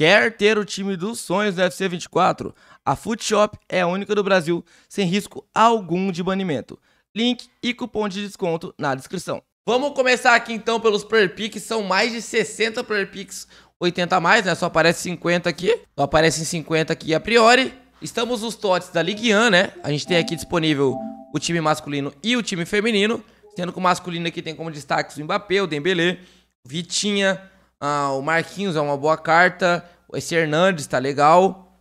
Quer ter o time dos sonhos do FC 24? A Footshop é a única do Brasil sem risco algum de banimento. Link e cupom de desconto na descrição. Vamos começar aqui então pelos player picks, são mais de 60 player picks, 80 a mais, né? Só aparece 50 aqui, só aparecem 50 aqui a priori. Estamos os tots da Ligue 1, né? A gente tem aqui disponível o time masculino e o time feminino, sendo que o masculino aqui tem como destaque o Mbappé, o Dembélé, Vitinha, ah, o Marquinhos é uma boa carta. Esse Hernandes tá legal.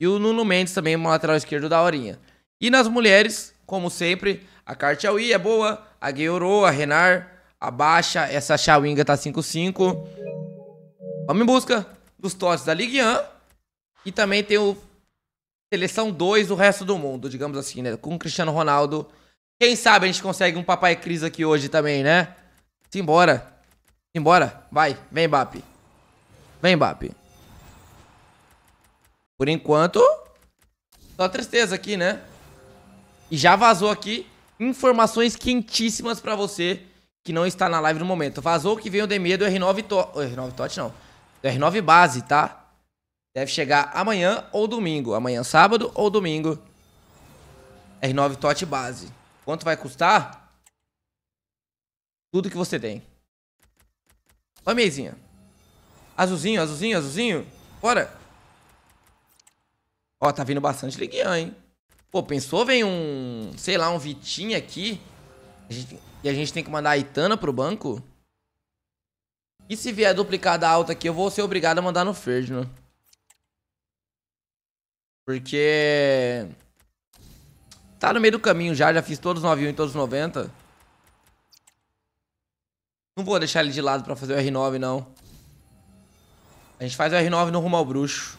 E o Nuno Mendes também, uma lateral esquerdo da horinha. E nas mulheres, como sempre, a Cartiaui é, é boa. A Gueuro, a Renar, a Baixa. Essa Chawinga tá 5-5. Vamos em busca dos totes da Ligue 1. E também tem o Seleção 2 do resto do mundo, digamos assim, né? Com o Cristiano Ronaldo. Quem sabe a gente consegue um Papai Cris aqui hoje também, né? Simbora. Embora. Vai. Vem, Bap. Vem, Bap. Por enquanto, só tristeza aqui, né? E já vazou aqui informações quentíssimas pra você que não está na live no momento. Vazou que vem o DME do R9 Tot... R9 Tot não. Do R9 Base, tá? Deve chegar amanhã ou domingo. Amanhã sábado ou domingo. R9 Tot Base. Quanto vai custar? Tudo que você tem. Olha a mesinha. Azulzinho, azulzinho, azulzinho. Bora. Ó, tá vindo bastante Liguian, hein? Pô, pensou vem um... Sei lá, um Vitinho aqui. A gente, e a gente tem que mandar a Itana pro banco? E se vier duplicada alta aqui, eu vou ser obrigado a mandar no Ferdinand. Né? Porque... Tá no meio do caminho já, já fiz todos os 91 e todos os 90. Não vou deixar ele de lado pra fazer o R9, não. A gente faz o R9 no rumo ao bruxo.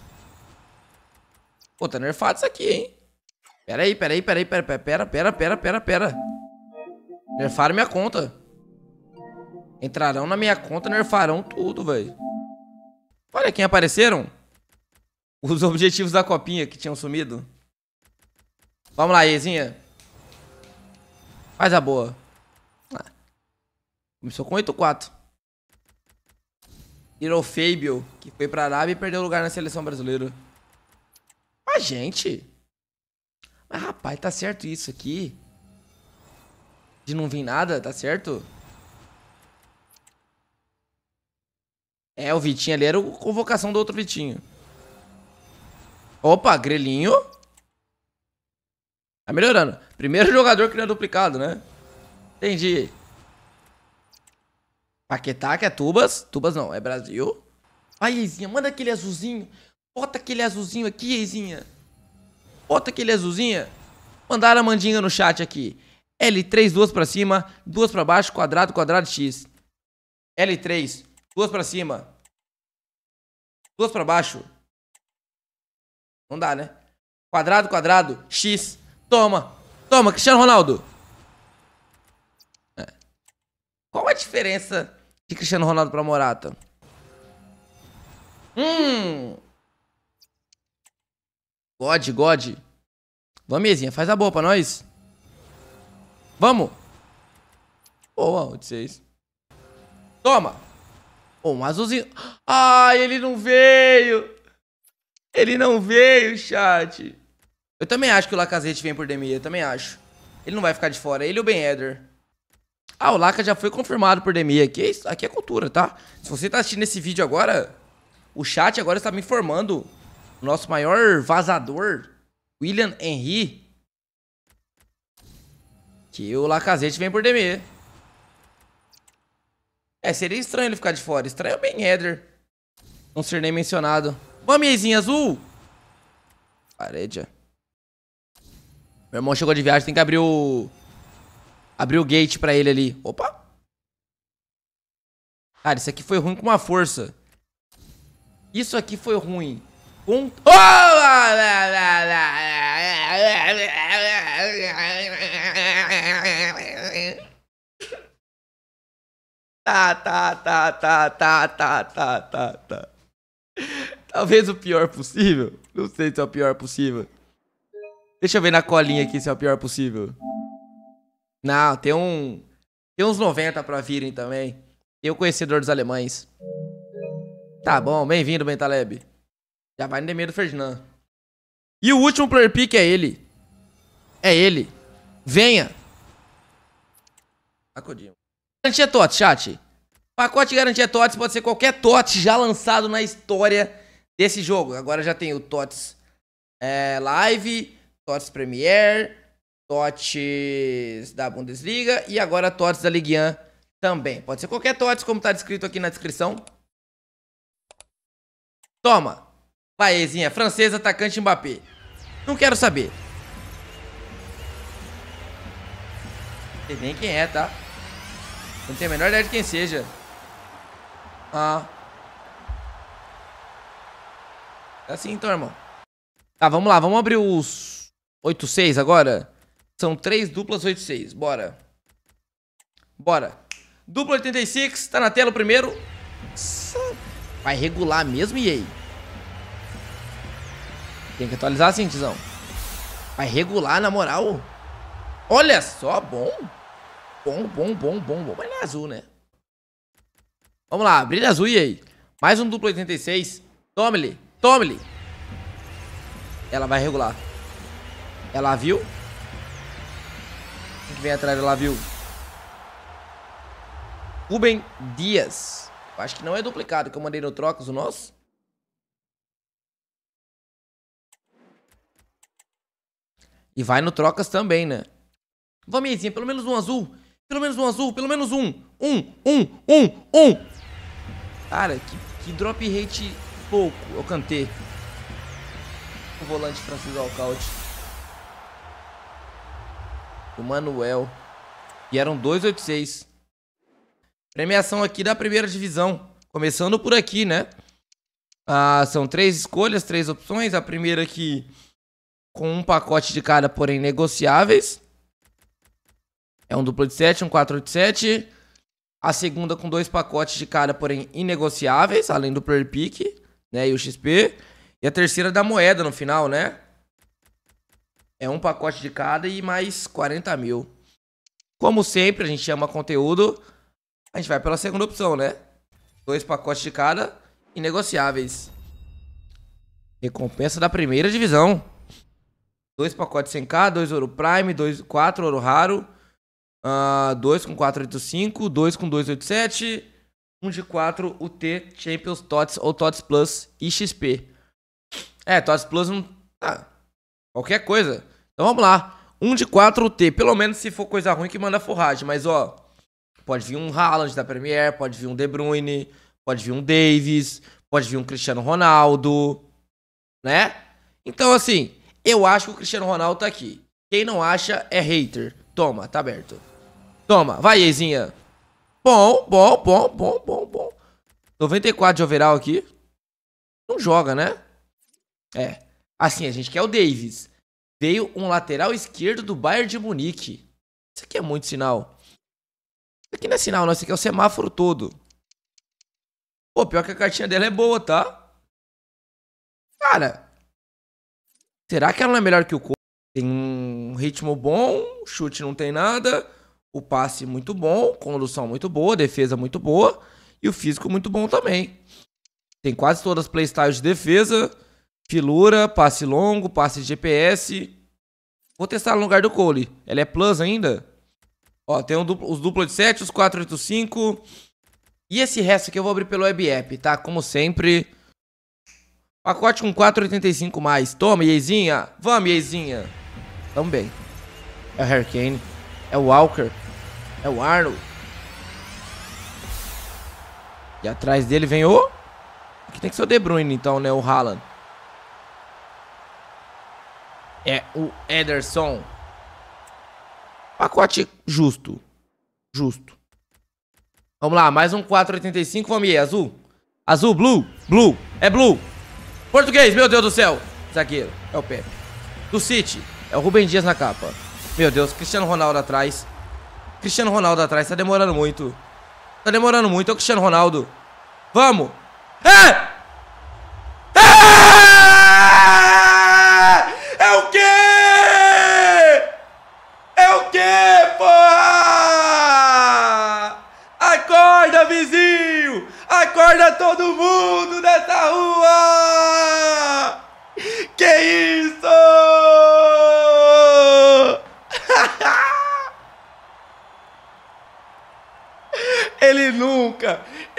Pô, tá nerfado isso aqui, hein? Pera aí, pera aí, pera aí, pera, pera, pera, pera, pera, pera, pera. Nerfaram minha conta. Entrarão na minha conta, nerfarão tudo, velho. Olha quem apareceram. Os objetivos da copinha que tinham sumido. Vamos lá, Ezinha. Faz a boa. Começou com 8-4. Tirou Fabio, que foi pra Arábia e perdeu lugar na seleção brasileira. Mas, gente... Mas, rapaz, tá certo isso aqui? De não vir nada, tá certo? É, o Vitinho ali era a convocação do outro Vitinho. Opa, grelhinho. Tá melhorando. Primeiro jogador que não é duplicado, né? Entendi. Paquetá, que é Tubas. Tubas não, é Brasil. Aí, Eizinha, manda aquele azulzinho. Bota aquele azulzinho aqui, Eizinha. Bota aquele azulzinho. Mandaram a mandinga no chat aqui. L3, duas pra cima, duas pra baixo, quadrado, quadrado, X. L3, duas pra cima, duas pra baixo. Não dá, né? Quadrado, quadrado, X. Toma, toma, Cristiano Ronaldo. Qual a diferença de Cristiano Ronaldo para Morata? Hum. God, God. Vamos, mesinha. Faz a boa pra nós. Vamos. Boa, 86. Toma. Oh, um azulzinho. Ai, ele não veio. Ele não veio, chat. Eu também acho que o Lacazette vem por Demir. Eu também acho. Ele não vai ficar de fora. Ele ou o Ben Eder. Ah, o Laca já foi confirmado por DMI aqui. É aqui é cultura, tá? Se você tá assistindo esse vídeo agora, o chat agora está me informando. O nosso maior vazador, William Henry. Que o Lacazete vem por DME. É, seria estranho ele ficar de fora. Estranho bem header. Não ser nem mencionado. Uma mesinha azul. Parede. Meu irmão chegou de viagem, tem que abrir o... Abriu o gate pra ele ali. Opa! Cara, isso aqui foi ruim com uma força. Isso aqui foi ruim. Com... Oh! Tá, tá, tá, tá, tá, tá, tá, tá, tá. Talvez o pior possível. Não sei se é o pior possível. Deixa eu ver na colinha aqui se é o pior possível. Não, tem um. Tem uns 90 pra virem também. E o conhecedor dos alemães. Tá bom, bem-vindo, Bentaleb. Já vai no demeio do Ferdinand. E o último player pick é ele. É ele. Venha. Acudinho. Garantia TOTS, chat. Pacote Garantia TOTS pode ser qualquer TOTS já lançado na história desse jogo. Agora já tem o TOTS é, Live, TOTS Premiere, TOTS da Bundesliga e agora TOTS da Ligue 1 também. Pode ser qualquer TOTS, como está descrito aqui na descrição. Toma! Paesinha francesa, atacante Mbappé. Não quero saber. Não sei nem quem é, tá? Não tenho a menor ideia de quem seja. Ah. Tá assim então, irmão. Tá, vamos lá. Vamos abrir os 8-6 agora. São três duplas 86. Bora. Bora. Dupla 86, tá na tela o primeiro. Vai regular mesmo, e aí? Tem que atualizar sim tizão. Vai regular, na moral. Olha só, bom. Bom, bom, bom, bom, bom. Mas não é azul, né? Vamos lá, brilha azul, e aí? Mais um duplo 86. Tome-lhe, tome-lhe. Ela vai regular. Ela viu vem atrás lá viu Rubem Dias. Acho que não é duplicado, que eu mandei no Trocas o nosso. E vai no Trocas também, né? Vamos, Miezinha, pelo menos um azul. Pelo menos um azul, pelo menos um. Um, um, um, um. Cara, que, que drop rate pouco. Eu cantei. O volante Francisco Alcaute o Manuel. E eram 286. Premiação aqui da primeira divisão. Começando por aqui, né? Ah, são três escolhas, três opções. A primeira aqui com um pacote de cada, porém negociáveis. É um duplo de 7, um 4 de 7. A segunda com dois pacotes de cada, porém inegociáveis, além do player pick, né, e o XP. E a terceira da moeda no final, né? É um pacote de cada e mais 40 mil. Como sempre, a gente chama conteúdo. A gente vai pela segunda opção, né? Dois pacotes de cada e negociáveis. Recompensa da primeira divisão. Dois pacotes 100k, dois ouro prime, dois, quatro ouro raro. Uh, dois com 485, dois com 287, um de quatro UT, Champions, TOTS ou TOTS Plus e XP. É, TOTS Plus não... Ah, qualquer coisa. Então vamos lá. Um de 4T, pelo menos se for coisa ruim que manda forragem, mas ó, pode vir um Haaland da Premier, pode vir um De Bruyne, pode vir um Davis, pode vir um Cristiano Ronaldo, né? Então assim, eu acho que o Cristiano Ronaldo tá aqui. Quem não acha é hater. Toma, tá aberto. Toma, vai, Eizinha. Bom, bom, bom, bom, bom, bom. 94 de overall aqui. Não joga, né? É. Assim, a gente quer o Davis veio um lateral esquerdo do Bayern de Munique. Isso aqui é muito sinal. Isso aqui não é sinal, não. Isso aqui é o semáforo todo. Pô, pior que a cartinha dela é boa, tá? Cara, será que ela não é melhor que o Cole? Tem um ritmo bom, chute não tem nada, o passe muito bom, condução muito boa, defesa muito boa e o físico muito bom também. Tem quase todas as playstyles de defesa, Filura, passe longo, passe GPS. Vou testar no lugar do Cole. Ela é plus ainda? Ó, tem um duplo, os duplos de 7, os 485. E esse resto aqui eu vou abrir pelo web app, tá? Como sempre. Pacote com 485 mais. Toma, Yezinha. Vamos, Yezinha. Também. É o Hurricane. É o Walker. É o Arnold. E atrás dele vem o... Aqui tem que ser o De Bruyne, então, né? O Haaland é o Ederson. Pacote justo. Justo. Vamos lá, mais um 4,85, vamos ir, azul. Azul, blue, blue, é blue. Português, meu Deus do céu. Zagueiro, é o Pepe. Do City, é o Rubem Dias na capa. Meu Deus, Cristiano Ronaldo atrás. Cristiano Ronaldo atrás, tá demorando muito. Tá demorando muito, é o Cristiano Ronaldo. Vamos! É!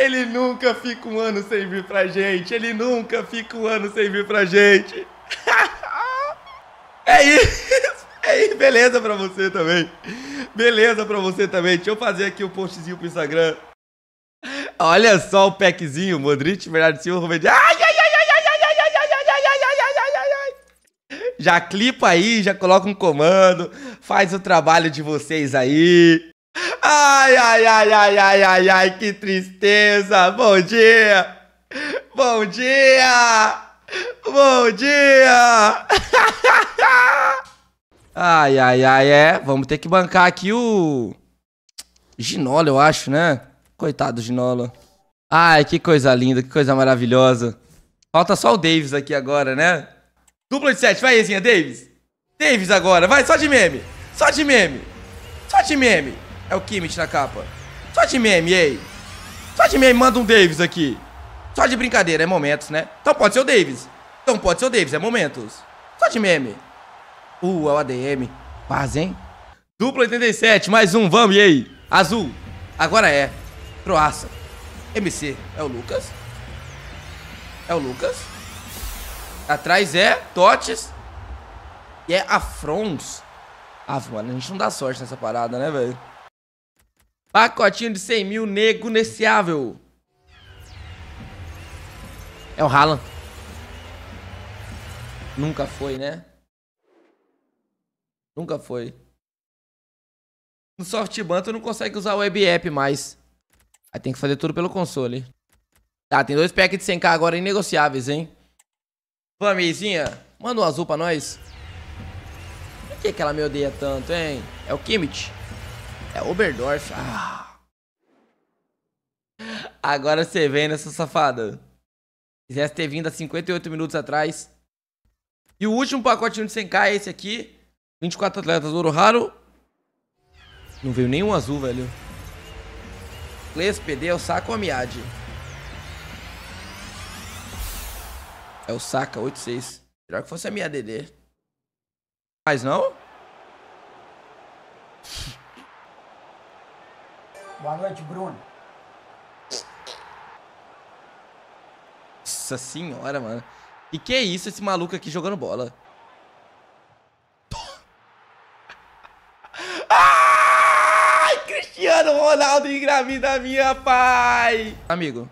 Ele nunca fica um ano sem vir pra gente. Ele nunca fica um ano sem vir pra gente. é isso. É isso. Beleza pra você também. Beleza pra você também. Deixa eu fazer aqui um postzinho pro Instagram. Olha só o packzinho. Modric, Bernardo Silva, Romedi. Ai, ai, ai, ai, ai, ai, ai, ai, ai, ai, ai, ai, ai, ai, ai. Já clipa aí, já coloca um comando. Faz o trabalho de vocês aí. Ai, ai, ai, ai, ai, ai, ai, que tristeza! Bom dia! Bom dia! Bom dia! ai, ai, ai, é. Vamos ter que bancar aqui o. Ginola, eu acho, né? Coitado do Ginola. Ai, que coisa linda, que coisa maravilhosa. Falta só o Davis aqui agora, né? Dupla de 7, vai, Ezinha, Davis. Davis agora, vai, só de meme. Só de meme. Só de meme. É o Kimmich na capa. Só de meme, ei. Só de meme, manda um Davis aqui. Só de brincadeira, é momentos, né? Então pode ser o Davis. Então pode ser o Davis, é momentos. Só de meme. Uh, é o ADM. Quase, hein? Dupla 87, mais um, vamos, e aí? Azul. Agora é. Croácia. MC. É o Lucas. É o Lucas. Atrás é Totes. E é Afrons. Ah, mano, a gente não dá sorte nessa parada, né, velho? Pacotinho de 100 mil negociável. É o Haaland. Nunca foi, né? Nunca foi. No softban tu não consegue usar o web app mais. Aí tem que fazer tudo pelo console. Tá, tem dois packs de 100k agora inegociáveis, hein? Famizinha, manda um azul pra nós. Por que, que ela me odeia tanto, hein? É o Kimmich? É Oberdorf. Ah. Agora você vem nessa né, safada. Quisesse ter vindo há 58 minutos atrás. E o último pacotinho de 100k é esse aqui. 24 atletas, ouro raro. Não veio nenhum azul, velho. Cles, PD, é o saco ou a Miade? É o saca 8-6. Melhor que fosse a miade. Mas não? Boa noite, Bruno. Nossa senhora, mano. E que é isso, esse maluco aqui jogando bola? Ai, Cristiano Ronaldo engravida minha pai! Amigo.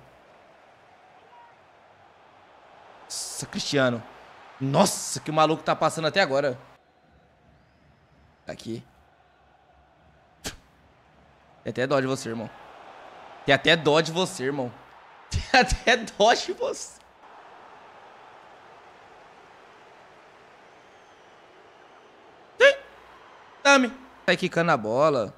Nossa, Cristiano. Nossa, que o maluco tá passando até agora. Tá aqui. Tem até dó de você, irmão. Tem até dó de você, irmão. Tem até dó de você. Tem. Tá Dame. tá quicando a bola.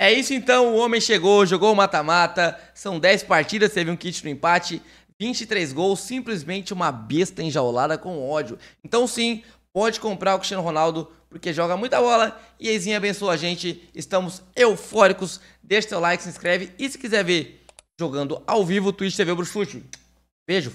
É isso então, o homem chegou, jogou o mata-mata, são 10 partidas, teve um kit no empate, 23 gols, simplesmente uma besta enjaulada com ódio. Então sim, pode comprar o Cristiano Ronaldo, porque joga muita bola e Eizinho abençoa a gente. Estamos eufóricos. Deixa seu like, se inscreve e se quiser ver jogando ao vivo, Twitch TV bruxo Beijo.